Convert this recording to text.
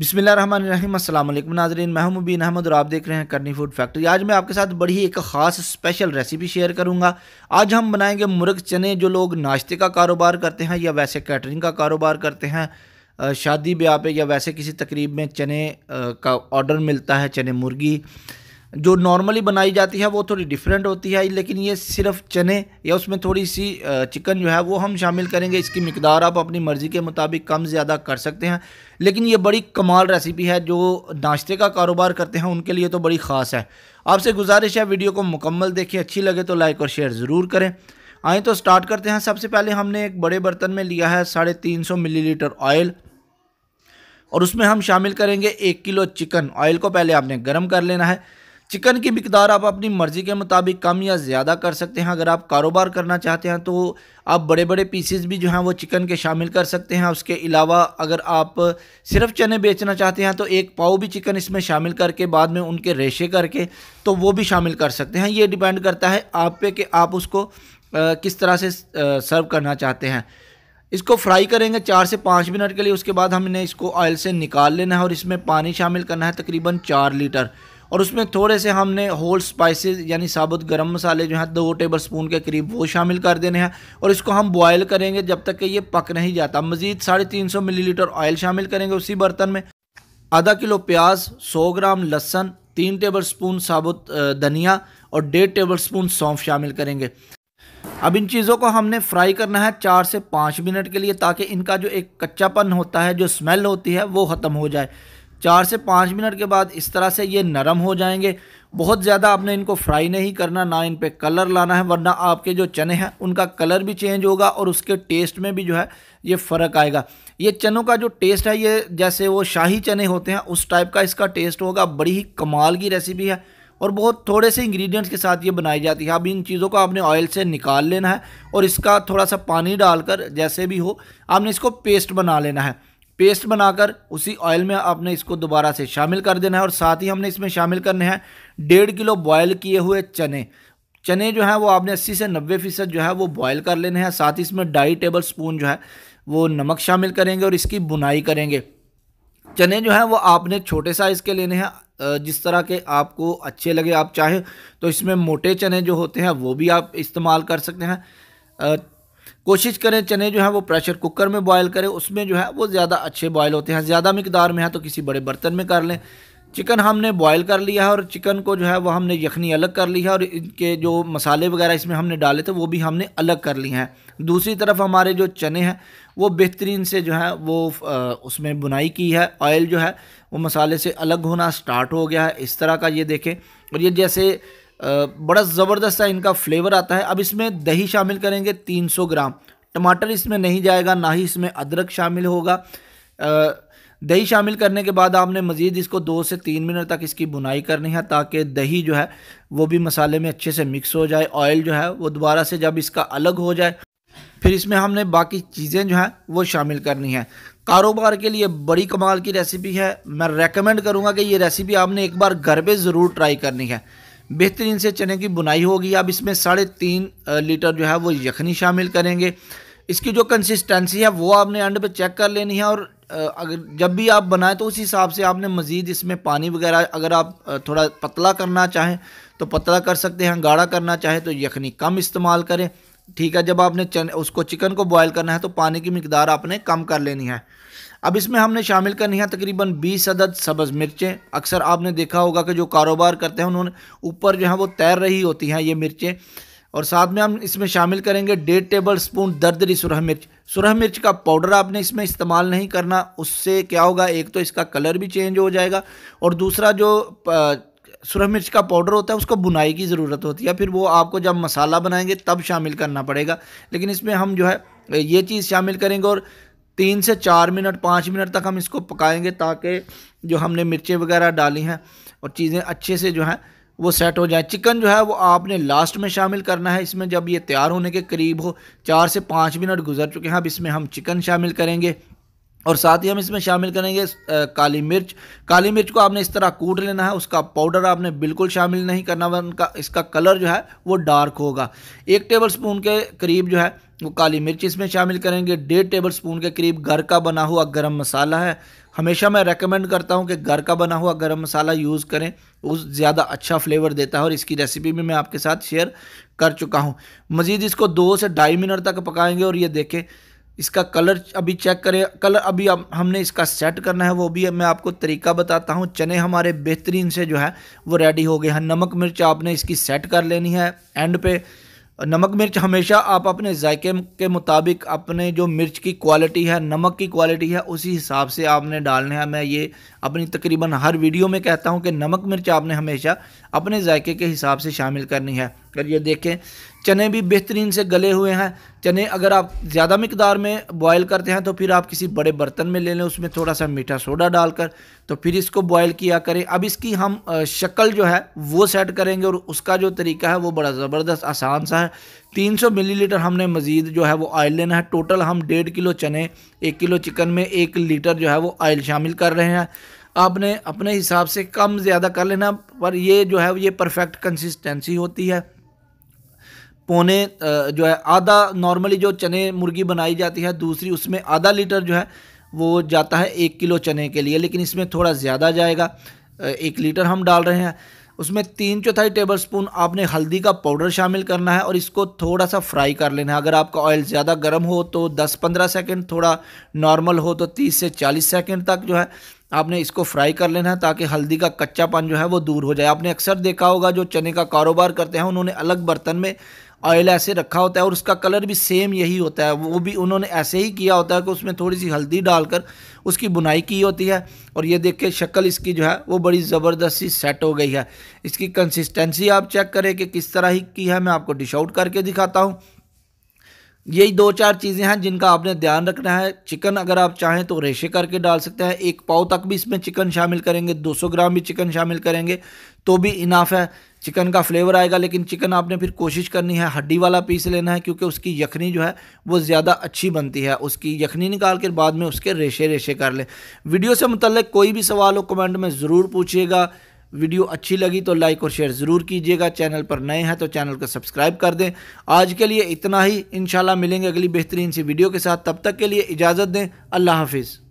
बिसमिल्ल नाजरीन मैं मुबीन अहमद और आप देख रहे हैं करनी फूड फैक्ट्री आज मैं आपके साथ बड़ी एक ख़ास स्पेशल रेसिपी शेयर करूंगा आज हम बनाएंगे मुर्ग चने जो लोग नाश्ते का कारोबार करते हैं या वैसे कैटरिंग का कारोबार करते हैं शादी ब्याह पे या वैसे किसी तकरीब में चने का ऑर्डर मिलता है चने मुर्गी जो नॉर्मली बनाई जाती है वो थोड़ी डिफरेंट होती है लेकिन ये सिर्फ चने या उसमें थोड़ी सी चिकन जो है वो हम शामिल करेंगे इसकी मकदार आप अपनी मर्ज़ी के मुताबिक कम ज़्यादा कर सकते हैं लेकिन ये बड़ी कमाल रेसिपी है जो नाश्ते का कारोबार करते हैं उनके लिए तो बड़ी ख़ास है आपसे गुजारिश है वीडियो को मुकम्मल देखें अच्छी लगे तो लाइक और शेयर ज़रूर करें आएँ तो स्टार्ट करते हैं सबसे पहले हमने एक बड़े बर्तन में लिया है साढ़े तीन सौ मिलीलीटर ऑयल और उसमें हम शामिल करेंगे एक किलो चिकन ऑयल को पहले आपने गर्म कर लेना है चिकन की मकदार आप अपनी मर्ज़ी के मुताबिक कम या ज़्यादा कर सकते हैं अगर आप कारोबार करना चाहते हैं तो आप बड़े बड़े पीसेस भी जो हैं वो चिकन के शामिल कर सकते हैं उसके अलावा अगर आप सिर्फ चने बेचना चाहते हैं तो एक पाव भी चिकन इसमें शामिल करके बाद में उनके रेशे करके तो वो भी शामिल कर सकते हैं ये डिपेंड करता है आप पे कि आप उसको किस तरह से सर्व करना चाहते हैं इसको फ्राई करेंगे चार से पाँच मिनट के लिए उसके बाद हमने इसको ऑयल से निकाल लेना है और इसमें पानी शामिल करना है तकरीबन चार लीटर और उसमें थोड़े से हमने होल स्पाइसेस यानी साबुत गरम मसाले जो हैं दो टेबल स्पून के करीब वो शामिल कर देने हैं और इसको हम बॉयल करेंगे जब तक कि ये पक नहीं जाता मज़ीद साढ़े तीन सौ लीटर ऑयल शामिल करेंगे उसी बर्तन में आधा किलो प्याज सौ ग्राम लहसन तीन टेबल स्पून साबुत धनिया और डेढ़ टेबल स्पून सौंफ शामिल करेंगे अब इन चीज़ों को हमने फ्राई करना है चार से पाँच मिनट के लिए ताकि इनका जो एक कच्चापन होता है जो स्मेल होती है वो ख़त्म हो जाए चार से पाँच मिनट के बाद इस तरह से ये नरम हो जाएंगे बहुत ज़्यादा आपने इनको फ्राई नहीं करना ना इन पर कलर लाना है वरना आपके जो चने हैं उनका कलर भी चेंज होगा और उसके टेस्ट में भी जो है ये फ़र्क आएगा ये चनों का जो टेस्ट है ये जैसे वो शाही चने होते हैं उस टाइप का इसका टेस्ट होगा बड़ी ही कमाल की रेसिपी है और बहुत थोड़े से इंग्रेडिएंट्स के साथ ये बनाई जाती है अब इन चीज़ों को आपने ऑयल से निकाल लेना है और इसका थोड़ा सा पानी डालकर जैसे भी हो आपने इसको पेस्ट बना लेना है पेस्ट बनाकर उसी ऑयल में आपने इसको दोबारा से शामिल कर देना है और साथ ही हमने इसमें शामिल करने हैं डेढ़ किलो बॉयल किए हुए चने चने जो हैं वो आपने 80 से 90 फीसद जो है वो बॉयल कर लेने हैं साथ ही इसमें ढाई टेबल स्पून जो है वो नमक शामिल करेंगे और इसकी बुनाई करेंगे चने जो हैं वो आपने छोटे साइज़ के लेने हैं जिस तरह के आपको अच्छे लगे आप चाहें तो इसमें मोटे चने जो होते हैं वो भी आप इस्तेमाल कर सकते हैं कोशिश करें चने जो है वो प्रेशर कुकर में बॉयल करें उसमें जो है वो ज़्यादा अच्छे बॉयल होते हैं ज़्यादा मकदार में है तो किसी बड़े बर्तन में कर लें चिकन हमने बॉयल कर लिया है और चिकन को जो है वो हमने यखनी अलग कर ली है और इनके जो मसाले वगैरह इसमें हमने डाले थे वो भी हमने अलग कर लिए हैं दूसरी तरफ हमारे जो चने हैं वो बेहतरीन से जो है वो उसमें बुनाई की है ऑयल जो है वो मसाले से अलग होना स्टार्ट हो गया है इस तरह का ये देखें और ये जैसे बड़ा ज़बरदस्त सा इनका फ्लेवर आता है अब इसमें दही शामिल करेंगे 300 ग्राम टमाटर इसमें नहीं जाएगा ना ही इसमें अदरक शामिल होगा दही शामिल करने के बाद आपने मज़ीद इसको दो से तीन मिनट तक इसकी बुनाई करनी है ताकि दही जो है वो भी मसाले में अच्छे से मिक्स हो जाए ऑयल जो है वो दोबारा से जब इसका अलग हो जाए फिर इसमें हमने बाकी चीज़ें जो हैं वो शामिल करनी है कारोबार के लिए बड़ी कमाल की रेसिपी है मैं रेकमेंड करूँगा कि ये रेसिपी आपने एक बार घर पर ज़रूर ट्राई करनी है बेहतरीन से चने की बुनाई होगी अब इसमें साढ़े तीन लीटर जो है वो यखनी शामिल करेंगे इसकी जो कंसिस्टेंसी है वो आपने एंड पे चेक कर लेनी है और अगर जब भी आप बनाएं तो उस हिसाब से आपने मज़ीद इसमें पानी वगैरह अगर आप थोड़ा पतला करना चाहें तो पतला कर सकते हैं गाढ़ा करना चाहें तो यखनी कम इस्तेमाल करें ठीक है जब आपने चने उसको चिकन को बॉयल करना है तो पानी की मकदार आपने कम कर लेनी है अब इसमें हमने शामिल करनी है तकरीबन 20 अदद सब्ज़ मिर्चें अक्सर आपने देखा होगा कि जो कारोबार करते हैं उन्होंने ऊपर जो है वो तैर रही होती हैं ये मिर्चें और साथ में हम इसमें शामिल करेंगे डेढ़ टेबल स्पून दर्दरी सुरह मिर्च सुरह मिर्च का पाउडर आपने इसमें इस्तेमाल नहीं करना उससे क्या होगा एक तो इसका कलर भी चेंज हो जाएगा और दूसरा जो सुरह मिर्च का पाउडर होता है उसको बुनाई की ज़रूरत होती है फिर वो आपको जब मसाला बनाएंगे तब शामिल करना पड़ेगा लेकिन इसमें हम जो है ये चीज़ शामिल करेंगे और तीन से चार मिनट पाँच मिनट तक हम इसको पकाएंगे ताकि जो हमने मिर्चें वगैरह डाली हैं और चीज़ें अच्छे से जो हैं वो सेट हो जाए चिकन जो है वो आपने लास्ट में शामिल करना है इसमें जब ये तैयार होने के करीब हो चार से पाँच मिनट गुजर चुके हैं अब इसमें हम चिकन शामिल करेंगे और साथ ही हम इसमें शामिल करेंगे काली मिर्च काली मिर्च को आपने इस तरह कूट लेना है उसका पाउडर आपने बिल्कुल शामिल नहीं करना का इसका कलर जो है वो डार्क होगा एक टेबल स्पून के करीब जो है वो काली मिर्च इसमें शामिल करेंगे डेढ़ टेबल स्पून के करीब घर का बना हुआ गरम मसाला है हमेशा मैं रेकमेंड करता हूँ कि घर का बना हुआ गरम मसाला यूज़ करें उस ज़्यादा अच्छा फ्लेवर देता है और इसकी रेसिपी भी मैं आपके साथ शेयर कर चुका हूँ मज़ीद इसको दो से ढाई मिनट तक पकाएँगे और ये देखें इसका कलर अभी चेक करें कलर अभी हमने इसका सेट करना है वो भी मैं आपको तरीका बताता हूँ चने हमारे बेहतरीन से जो है वो रेडी हो गए हैं नमक मिर्च आपने इसकी सेट कर लेनी है एंड पे नमक मिर्च हमेशा आप अपने जायके के मुताबिक अपने जो मिर्च की क्वालिटी है नमक की क्वालिटी है उसी हिसाब से आपने डालने हैं मैं ये अपनी तकरीबन हर वीडियो में कहता हूँ कि नमक मिर्च आपने हमेशा अपने जायके के हिसाब से शामिल करनी है और ये देखें चने भी बेहतरीन से गले हुए हैं चने अगर आप ज़्यादा मकदार में बॉयल करते हैं तो फिर आप किसी बड़े बर्तन में ले लें उसमें थोड़ा सा मीठा सोडा डालकर तो फिर इसको बॉयल किया करें अब इसकी हम शक्ल जो है वो सेट करेंगे और उसका जो तरीका है वो बड़ा ज़बरदस्त आसान सा है 300 मिलीलीटर हमने मज़ीद जो है वो ऑयल लेना है टोटल हम डेढ़ किलो चने एक किलो चिकन में एक लीटर जो है वो ऑयल शामिल कर रहे हैं आपने अपने हिसाब से कम ज़्यादा कर लेना पर ये जो है ये परफेक्ट कंसिस्टेंसी होती है पौने जो है आधा नॉर्मली जो चने मुर्गी बनाई जाती है दूसरी उसमें आधा लीटर जो है वो जाता है एक किलो चने के लिए लेकिन इसमें थोड़ा ज़्यादा जाएगा एक लीटर हम डाल रहे हैं उसमें तीन चौथाई टेबल स्पून आपने हल्दी का पाउडर शामिल करना है और इसको थोड़ा सा फ्राई कर लेना है अगर आपका ऑयल ज़्यादा गर्म हो तो 10-15 सेकंड थोड़ा नॉर्मल हो तो 30 से 40 सेकंड तक जो है आपने इसको फ्राई कर लेना है ताकि हल्दी का कच्चापन जो है वो दूर हो जाए आपने अक्सर देखा होगा जो चने का कारोबार करते हैं उन्होंने अलग बर्तन में ऑयल ऐसे रखा होता है और उसका कलर भी सेम यही होता है वो भी उन्होंने ऐसे ही किया होता है कि उसमें थोड़ी सी हल्दी डालकर उसकी बुनाई की होती है और ये देख के शक्ल इसकी जो है वो बड़ी ज़बरदस्ती सेट हो गई है इसकी कंसिस्टेंसी आप चेक करें कि किस तरह ही की है मैं आपको डिश आउट करके दिखाता हूँ यही दो चार चीज़ें हैं जिनका आपने ध्यान रखना है चिकन अगर आप चाहें तो रेशे करके डाल सकते हैं एक पाव तक भी इसमें चिकन शामिल करेंगे 200 ग्राम भी चिकन शामिल करेंगे तो भी इनाफ है चिकन का फ्लेवर आएगा लेकिन चिकन आपने फिर कोशिश करनी है हड्डी वाला पीस लेना है क्योंकि उसकी यखनी जो है वो ज़्यादा अच्छी बनती है उसकी यखनी निकाल कर बाद में उसके रेशे रेशे कर लें वीडियो से मुतल कोई भी सवाल हो कमेंट में ज़रूर पूछिएगा वीडियो अच्छी लगी तो लाइक और शेयर ज़रूर कीजिएगा चैनल पर नए हैं तो चैनल को सब्सक्राइब कर दें आज के लिए इतना ही इन मिलेंगे अगली बेहतरीन सी वीडियो के साथ तब तक के लिए इजाज़त दें अल्लाह हाफिज़